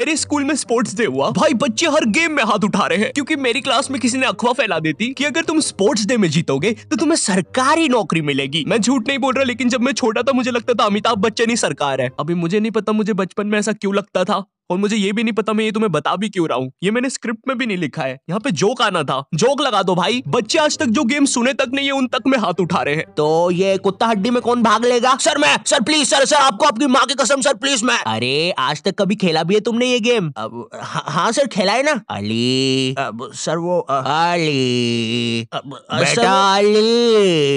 मेरे स्कूल में sports day हुआ भाई बच्चे हर गेम में हाथ उठा रहे हैं क्योंकि मेरी क्लास में किसी ने अखवा फैला दी थी कि अगर तुम स्पोर्ट्स डे में जीतोगे तो तुम्हें सरकारी नौकरी मिलेगी मैं झूठ नहीं बोल रहा लेकिन जब मैं छोटा था मुझे लगता था अमिताभ बच्चन ही सरकार है अभी मुझे नहीं पता मुझे बचपन में ऐसा क्यों लगता था और मुझे ये भी नहीं पता मैं ये तुम्हें बता भी क्यों रहा हूँ ये मैंने स्क्रिप्ट में भी नहीं लिखा है यहाँ पे जोक आना था जोक लगा दो भाई बच्चे आज तक जो गेम सुने तक नहीं है उन तक में हाथ उठा रहे हैं तो ये कुत्ता हड्डी में कौन भाग लेगा सर मैं सर प्लीज सर सर आपको आपकी माँ की कसम सर प्लीज मैं अरे आज तक कभी खेला भी है तुमने ये गेम अब हाँ सर खेला है ना अली अब, सर वो अली अब, बेटा अली